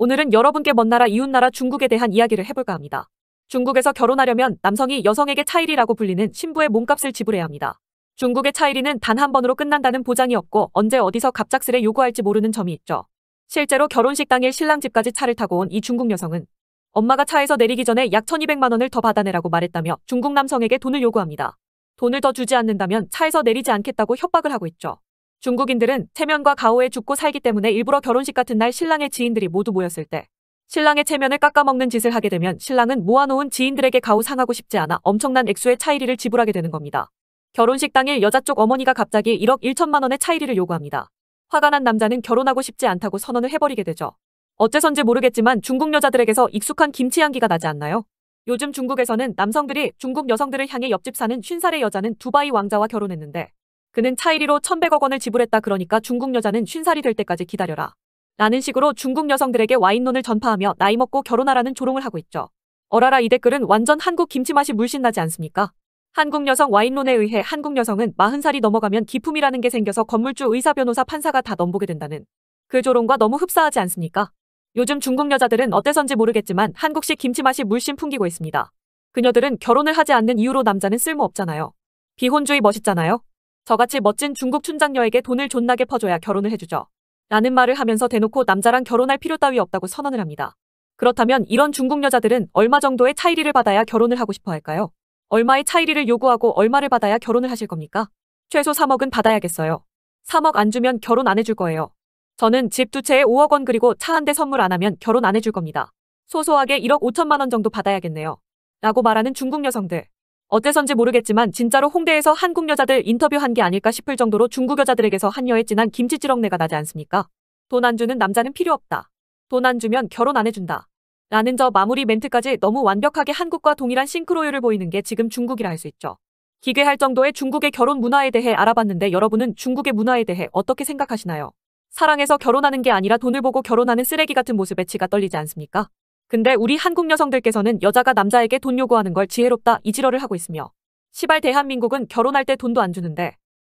오늘은 여러분께 먼 나라 이웃 나라 중국에 대한 이야기를 해볼까 합니다. 중국에서 결혼하려면 남성이 여성에게 차일이라고 불리는 신부의 몸값을 지불해야 합니다. 중국의 차일이는 단 한 번으로 끝난다는 보장이 없고 언제 어디서 갑작스레 요구할지 모르는 점이 있죠. 실제로 결혼식 당일 신랑 집까지 차를 타고 온 이 중국 여성은 엄마가 차에서 내리기 전에 약 1200만 원을 더 받아내라고 말했다며 중국 남성에게 돈을 요구합니다. 돈을 더 주지 않는다면 차에서 내리지 않겠다고 협박을 하고 있죠. 중국인들은 체면과 가오에 죽고 살기 때문에 일부러 결혼식 같은 날 신랑의 지인들이 모두 모였을 때 신랑의 체면을 깎아먹는 짓을 하게 되면 신랑은 모아놓은 지인들에게 가오 상하고 싶지 않아 엄청난 액수의 차이리를 지불하게 되는 겁니다. 결혼식 당일 여자 쪽 어머니가 갑자기 1억 1천만 원의 차이리를 요구합니다. 화가 난 남자는 결혼하고 싶지 않다고 선언을 해버리게 되죠. 어째선지 모르겠지만 중국 여자들에게서 익숙한 김치 향기가 나지 않나요? 요즘 중국에서는 남성들이 중국 여성들을 향해 옆집 사는 50살의 여자는 두바이 왕자와 결혼했는데 그는 차이리로 1100억 원을 지불했다 그러니까 중국 여자는 쉰살이 될 때까지 기다려라. 라는 식으로 중국 여성들에게 와인론을 전파하며 나이 먹고 결혼하라는 조롱을 하고 있죠. 어라라 이 댓글은 완전 한국 김치 맛이 물씬 나지 않습니까? 한국 여성 와인론에 의해 한국 여성은 40살이 넘어가면 기품이라는 게 생겨서 건물주, 의사, 변호사, 판사가 다 넘보게 된다는 그 조롱과 너무 흡사하지 않습니까? 요즘 중국 여자들은 어때선지 모르겠지만 한국식 김치 맛이 물씬 풍기고 있습니다. 그녀들은 결혼을 하지 않는 이유로 남자는 쓸모없잖아요. 비혼주의 멋있잖아요. 저같이 멋진 중국 춘장녀에게 돈을 존나게 퍼줘야 결혼을 해주죠. 라는 말을 하면서 대놓고 남자랑 결혼할 필요 따위 없다고 선언을 합니다. 그렇다면 이런 중국 여자들은 얼마 정도의 차이리를 받아야 결혼을 하고 싶어 할까요? 얼마의 차이리를 요구하고 얼마를 받아야 결혼을 하실 겁니까? 최소 3억은 받아야겠어요. 3억 안 주면 결혼 안 해줄 거예요. 저는 집 두 채에 5억 원 그리고 차 한 대 선물 안 하면 결혼 안 해줄 겁니다. 소소하게 1억 5천만 원 정도 받아야겠네요. 라고 말하는 중국 여성들. 어째선지 모르겠지만 진짜로 홍대에서 한국 여자들 인터뷰한 게 아닐까 싶을 정도로 중국 여자들에게서 한여에 진한 김치찌렁내가 나지 않습니까? 돈 안 주는 남자는 필요 없다. 돈 안 주면 결혼 안 해준다. 라는 저 마무리 멘트까지 너무 완벽하게 한국과 동일한 싱크로율을 보이는 게 지금 중국이라 할 수 있죠. 기괴할 정도의 중국의 결혼 문화에 대해 알아봤는데 여러분은 중국의 문화에 대해 어떻게 생각하시나요? 사랑해서 결혼하는 게 아니라 돈을 보고 결혼하는 쓰레기 같은 모습에 치가 떨리지 않습니까? 근데 우리 한국 여성들께서는 여자가 남자에게 돈 요구하는 걸 지혜롭다 이지러를 하고 있으며 시발 대한민국은 결혼할 때 돈도 안 주는데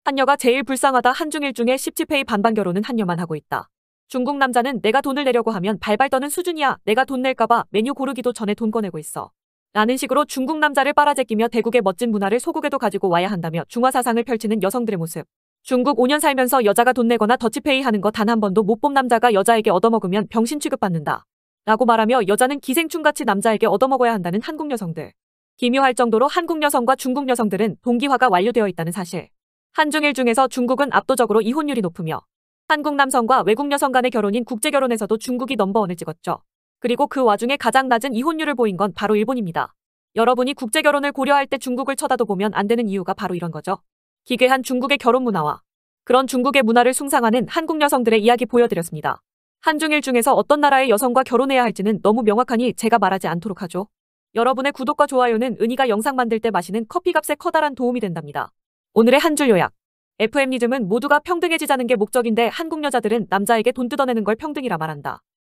한녀가 제일 불쌍하다 한중일 중에 10지페이 반반 결혼은 한녀만 하고 있다. 중국 남자는 내가 돈을 내려고 하면 발발 떠는 수준이야 내가 돈 낼까봐 메뉴 고르기도 전에 돈 꺼내고 있어. 라는 식으로 중국 남자를 빨아제끼며 대국의 멋진 문화를 소국에도 가지고 와야 한다며 중화사상을 펼치는 여성들의 모습. 중국 5년 살면서 여자가 돈 내거나 더치페이 하는 거 단 한 번도 못 본 남자가 여자에게 얻어먹으면 병신 취급받는다. 라고 말하며 여자는 기생충같이 남자에게 얻어먹어야 한다는 한국 여성들. 기묘할 정도로 한국 여성과 중국 여성들은 동기화가 완료되어 있다는 사실. 한중일 중에서 중국은 압도적으로 이혼율이 높으며 한국 남성과 외국 여성 간의 결혼인 국제결혼에서도 중국이 넘버원을 찍었죠. 그리고 그 와중에 가장 낮은 이혼율을 보인 건 바로 일본입니다. 여러분이 국제결혼을 고려할 때 중국을 쳐다도 보면 안 되는 이유가 바로 이런 거죠. 기괴한 중국의 결혼 문화와 그런 중국의 문화를 숭상하는 한국 여성들의 이야기 보여드렸습니다. 한중일 중에서 어떤 나라의 여성과 결혼해야 할지는 너무 명확하니 제가 말하지 않도록 하죠. 여러분의 구독과 좋아요는 은희가 영상 만들 때 마시는 커피값에 커다란 도움이 된답니다. 오늘의 한 줄 요약. FM리즘은 모두가 평등해지자는 게 목적인데 한국 여자들은 남자에게 돈 뜯어내는 걸 평등이라 말한다.